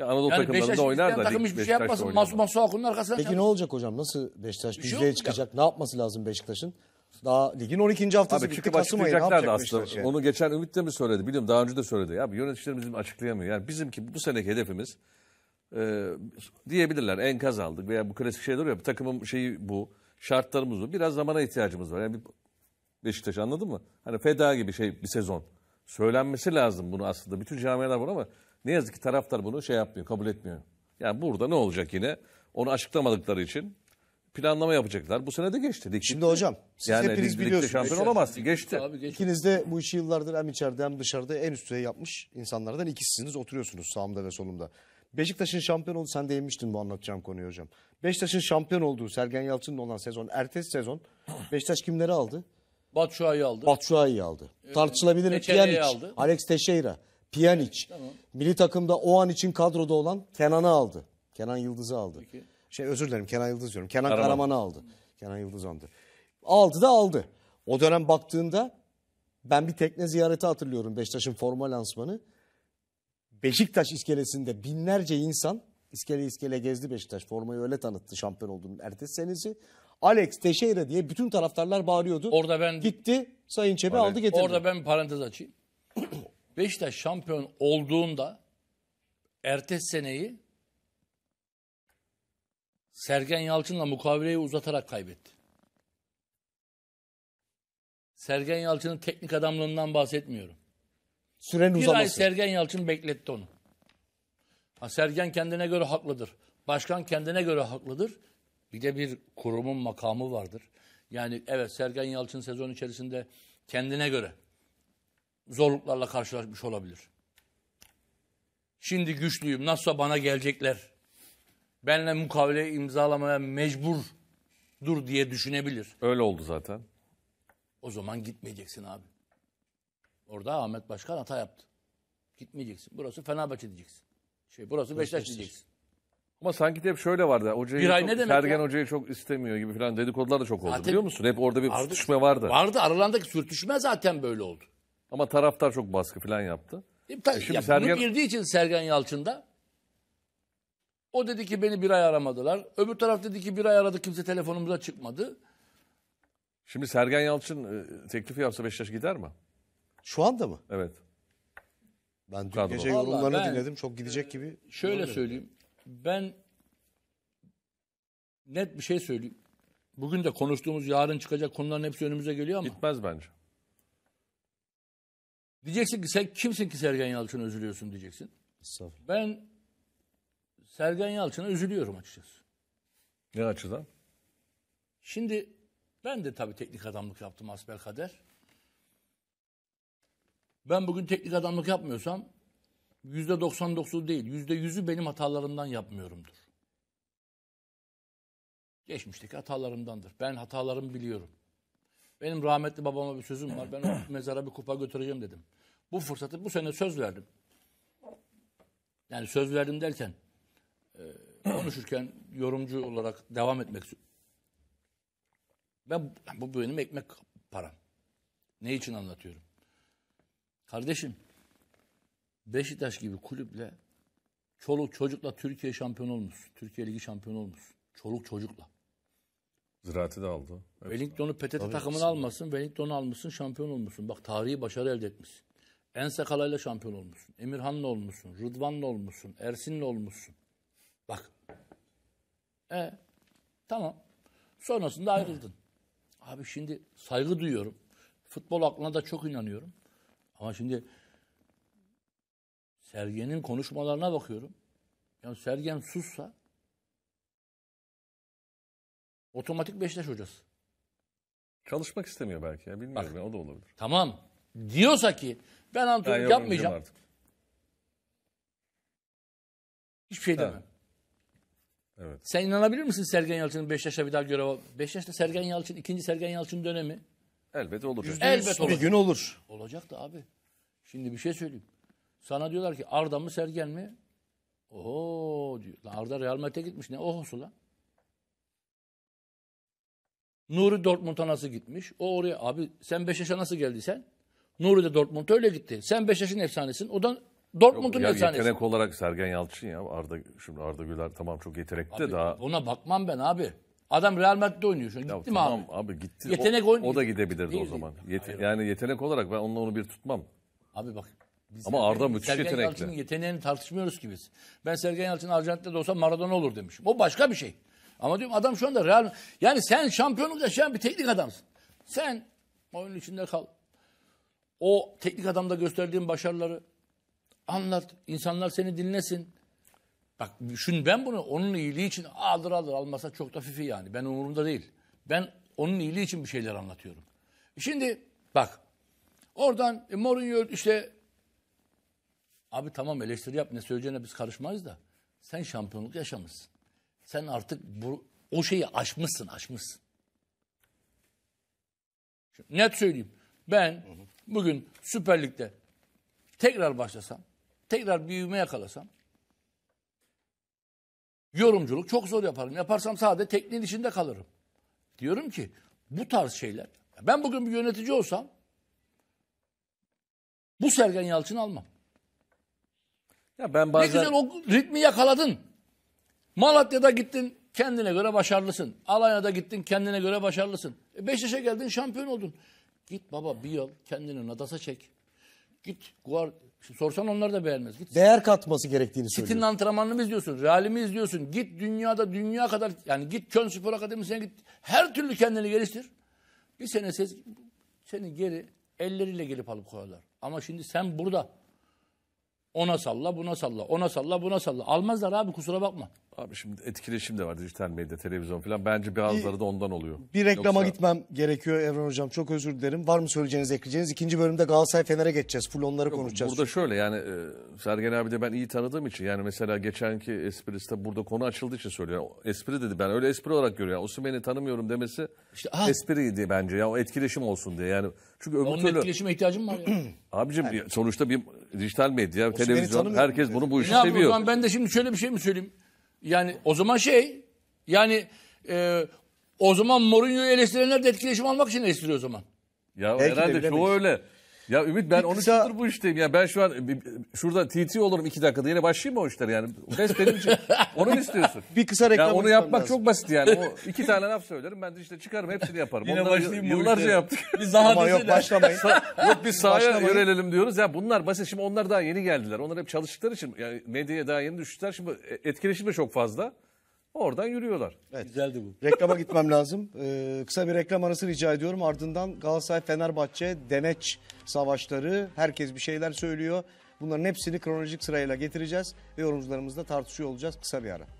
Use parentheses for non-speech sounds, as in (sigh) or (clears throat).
Ya Anadolu Yani Beşiktaş oynar da. takım lig hiçbir şey yapmasın. Masum masum Masu Akun'un arkasına Peki ne olacak hocam? Nasıl Beşiktaş şey yüzdeye olmayacak. çıkacak? Ne yapması lazım Beşiktaş'ın? Daha ligin 12. haftası Abi bitti. çünkü Kasım ayı ne yapacak aslında. Beşiktaş yani? Onu geçen Ümit de mi söyledi? Biliyorum daha önce de söyledi. Ya bu yöneticilerimiz açıklayamıyor. Yani bizimki bu seneki hedefimiz e, diyebilirler enkaz aldık veya bu klasik şeyler oluyor. takımın şeyi bu. Şartlarımız bu. Biraz zamana ihtiyacımız var. Yani bir Beşiktaş anladın mı? Hani feda gibi şey bir sezon. Söylenmesi lazım bunu aslında. Bütün camialar bunu ama ne yazık ki taraftar bunu şey yapmıyor, kabul etmiyor. Yani burada ne olacak yine? Onu açıklamadıkları için planlama yapacaklar. Bu sene de geçti. Lig Şimdi hocam siz yani hepiniz biliyorsunuz. Şampiyon olamaz. Geçti. Abi, geçti. İkiniz de bu işi yıllardır hem içeride hem dışarıda en üst düzey yapmış insanlardan ikisiniz oturuyorsunuz sağımda ve solumda. Beşiktaş'ın şampiyon olduğu sen değinmiştin bu anlatacağım konuyu hocam. Beşiktaş'ın şampiyon olduğu Sergen Yalçın'ın olan sezon, ertesi sezon Beşiktaş kimleri aldı? Batshuayi aldı. Batshuayi aldı. Ee, Tartışılabilir Tekele'yi aldı. Alex Teixeira. Pjanic. Tamam. Milli takımda o an için kadroda olan Kenan'ı aldı. Kenan Yıldız'ı aldı. Peki. Şey özür dilerim Kenan Yıldız diyorum. Kenan Karaman. Karaman'ı aldı. Kenan Yıldız aldı. Aldı da aldı. O dönem baktığında ben bir tekne ziyareti hatırlıyorum Beşiktaş'ın forma lansmanı. Beşiktaş iskelesinde binlerce insan iskele iskele gezdi Beşiktaş. Formayı öyle tanıttı şampiyon olduğunu. ertesi senesi. Alex Teixeira diye bütün taraftarlar bağırıyordu. Orada ben gitti Sayın Çebi aldı getirdi. Orada ben parantez açayım. Beşiktaş şampiyon olduğunda ertesi seneyi Sergen Yalçın'la mukavileyi uzatarak kaybetti. Sergen Yalçın'ın teknik adamlığından bahsetmiyorum. Süren uzaması. Bir ay Sergen Yalçın bekletti onu. Ha, Sergen kendine göre haklıdır. Başkan kendine göre haklıdır. Bir de bir kurumun makamı vardır. Yani evet Sergen Yalçın sezon içerisinde kendine göre zorluklarla karşılaşmış olabilir. Şimdi güçlüyüm, nasılsa bana gelecekler. Benle mukavele imzalamaya dur diye düşünebilir. Öyle oldu zaten. O zaman gitmeyeceksin abi. Orada Ahmet Başkan hata yaptı. Gitmeyeceksin. Burası Fenerbahçe diyeceksin. Şey, burası Beşiktaş diyeceksin. Ama sanki hep şöyle vardı. Hocayı bir ay çok, ne demek Sergen ya? Hoca'yı çok istemiyor gibi falan dedikodular da çok oldu Zaten biliyor musun? Hep orada bir sürtüşme vardı. Vardı aralarındaki sürtüşme zaten böyle oldu. Ama taraftar çok baskı falan yaptı. E, ta, e şimdi ya, Sergen... girdiği için Sergen Yalçın'da o dedi ki beni bir ay aramadılar. Öbür taraf dedi ki bir ay aradı kimse telefonumuza çıkmadı. Şimdi Sergen Yalçın e, teklifi yapsa Beşiktaş gider mi? Şu anda mı? Evet. Ben dün Kadro. gece yorumlarını dinledim. Çok gidecek e, gibi. Şöyle söyleyeyim. Ben net bir şey söyleyeyim. Bugün de konuştuğumuz yarın çıkacak konuların hepsi önümüze geliyor ama. Gitmez bence. Diyeceksin ki sen kimsin ki Sergen Yalçın'a üzülüyorsun diyeceksin. Ben Sergen Yalçın'a üzülüyorum açıkçası. Ne açıdan? Şimdi ben de tabii teknik adamlık yaptım asbel kader. Ben bugün teknik adamlık yapmıyorsam yüzde 99'u değil yüzde yüzü benim hatalarımdan yapmıyorumdur. Geçmişteki hatalarımdandır. Ben hatalarımı biliyorum. Benim rahmetli babama bir sözüm var. Ben o (clears throat) mezara bir kupa götüreceğim dedim. Bu fırsatı bu sene söz verdim. Yani söz verdim derken e, (clears throat) konuşurken yorumcu olarak devam etmek ben bu benim ekmek param. Ne için anlatıyorum? Kardeşim Beşiktaş gibi kulüple çoluk çocukla Türkiye şampiyonu olmuş. Türkiye Ligi şampiyonu olmuş. Çoluk çocukla. Ziraat'i de aldı. Hepsi Wellington'u PTT Tabii takımını almasın. Wellington'u almışsın şampiyon olmuşsun. Bak tarihi başarı elde etmişsin. Ense Kalay'la şampiyon olmuşsun. Emirhan'la olmuşsun. Rıdvan'la olmuşsun. Ersin'le olmuşsun. Bak. E tamam. Sonrasında ayrıldın. Abi şimdi saygı duyuyorum. Futbol aklına da çok inanıyorum. Ama şimdi Sergen'in konuşmalarına bakıyorum. Ya Sergen sussa Otomatik Beşiktaş hocası. Çalışmak istemiyor belki ya bilmiyorum Bak, ya, o da olabilir. Tamam. Diyorsa ki ben antrenörlük ben yapmayacağım. Artık. Hiçbir şey demem. Evet. Sen inanabilir misin Sergen Yalçın'ın Beşiktaş'a bir daha görev Beşiktaş'ta Sergen Yalçın, ikinci Sergen Yalçın dönemi. Elbette olur. Elbette olur. Bir gün olur. Olacak da abi. Şimdi bir şey söyleyeyim. Sana diyorlar ki Arda mı Sergen mi? Oho diyor. Arda Real Madrid'e gitmiş. Ne ohosu lan? Nuri Dortmund'a nasıl gitmiş? O oraya abi sen 5 yaşa nasıl geldi sen? Nuri de Dortmund'a öyle gitti. Sen 5 yaşın efsanesin. O da Dortmund'un ya efsanesi. Yetenek olarak Sergen Yalçın ya. Arda, şimdi Arda Güler tamam çok yetenekli de daha. Ona bakmam ben abi. Adam Real Madrid'de oynuyor şimdi. Ya gitti tamam, mi abi? abi gitti. Yetenek o, o da gidebilirdi değil, o zaman. Yete, hayır, yani yetenek olarak ben onunla onu bir tutmam. Abi bak. Biz Ama Arda müthiş Sergen yetenekli. Sergen Yalçın'ın yeteneğini tartışmıyoruz ki biz. Ben Sergen Yalçın Arjantin'de olsa Maradona olur demişim. O başka bir şey. Ama diyorum adam şu anda Real yani sen şampiyonluk şey yaşayan bir teknik adamsın. Sen oyunun içinde kal. O teknik adamda gösterdiğin başarıları anlat. İnsanlar seni dinlesin. Bak şun ben bunu onun iyiliği için alır alır almasa çok da fifi yani. Ben umurumda değil. Ben onun iyiliği için bir şeyler anlatıyorum. Şimdi bak oradan e, Mourinho işte abi tamam eleştiri yap ne söyleyeceğine biz karışmayız da sen şampiyonluk yaşamışsın. Sen artık bu, o şeyi aşmışsın, aşmışsın. Şimdi net söyleyeyim. Ben bugün Süper Lig'de tekrar başlasam, tekrar büyüme yakalasam, yorumculuk çok zor yaparım. Yaparsam sadece tekniğin içinde kalırım. Diyorum ki bu tarz şeyler, ben bugün bir yönetici olsam, bu Sergen Yalçın almam. Ya ben bazen... Ne güzel o ritmi yakaladın. Malatya'da gittin kendine göre başarılısın. Alanya'da gittin kendine göre başarılısın. E yaşa geldin şampiyon oldun. Git baba bir yıl kendini nadasa çek. Git guard, sorsan onlar da beğenmez. Git. Değer katması gerektiğini söylüyor. Sitin antrenmanını mı izliyorsun? Real'i izliyorsun? Git dünyada dünya kadar yani git Köln Spor Akademisi'ne git. Her türlü kendini geliştir. Bir sene ses, seni geri elleriyle gelip alıp koyarlar. Ama şimdi sen burada ona salla buna salla ona salla buna salla. Almazlar abi kusura bakma. Abi şimdi etkileşim de var dijital medya, televizyon falan. Bence bazıları bir, da ondan oluyor. Bir reklama Yoksa... gitmem gerekiyor Evren Hocam. Çok özür dilerim. Var mı söyleyeceğiniz, ekleyeceğiniz? İkinci bölümde Galatasaray Fener'e geçeceğiz. Full onları Yok, konuşacağız. Burada şöyle yani e, Sergen abi de ben iyi tanıdığım için. Yani mesela geçenki espriste burada konu açıldığı için söylüyor. Yani espri dedi ben öyle espri olarak görüyorum. Yani beni tanımıyorum demesi işte, espriydi bence. Ya o etkileşim olsun diye. Yani çünkü öbür Onun türlü... etkileşime ihtiyacım var ya. (clears throat) Abicim yani. sonuçta bir dijital medya, o televizyon herkes bunu bu işi seviyor. Ne yapayım ben de şimdi şöyle bir şey mi söyleyeyim? Yani o zaman şey yani e, o zaman Mourinho'yu eleştirenler de etkileşim almak için eleştiriyor o zaman. Ya Belki herhalde çoğu öyle. Ya Ümit ben 13 kısa... bu işteyim. Ya ben şu an şurada TT olurum iki dakikada. Yine başlayayım mı o işlere yani? Bes benim için. Onu mu istiyorsun? Bir kısa reklam. Ya onu yapmak lazım. çok basit yani. O iki tane laf söylerim. Ben de işte çıkarım hepsini yaparım. Yine Onları başlayayım yıllarca bu yaptık. Biz daha Ama yok başlamayın. Sa- yok biz sahaya yönelelim diyoruz. Ya bunlar basit. Şimdi onlar daha yeni geldiler. Onlar hep çalıştıkları için yani medyaya daha yeni düştüler. Şimdi e, etkileşim de çok fazla. Oradan yürüyorlar. Evet. Güzeldi bu. Reklama gitmem lazım. Ee, kısa bir reklam arası rica ediyorum. Ardından Galatasaray-Fenerbahçe deneç savaşları. Herkes bir şeyler söylüyor. Bunların hepsini kronolojik sırayla getireceğiz ve yorumcularımızla tartışıyor olacağız. Kısa bir ara.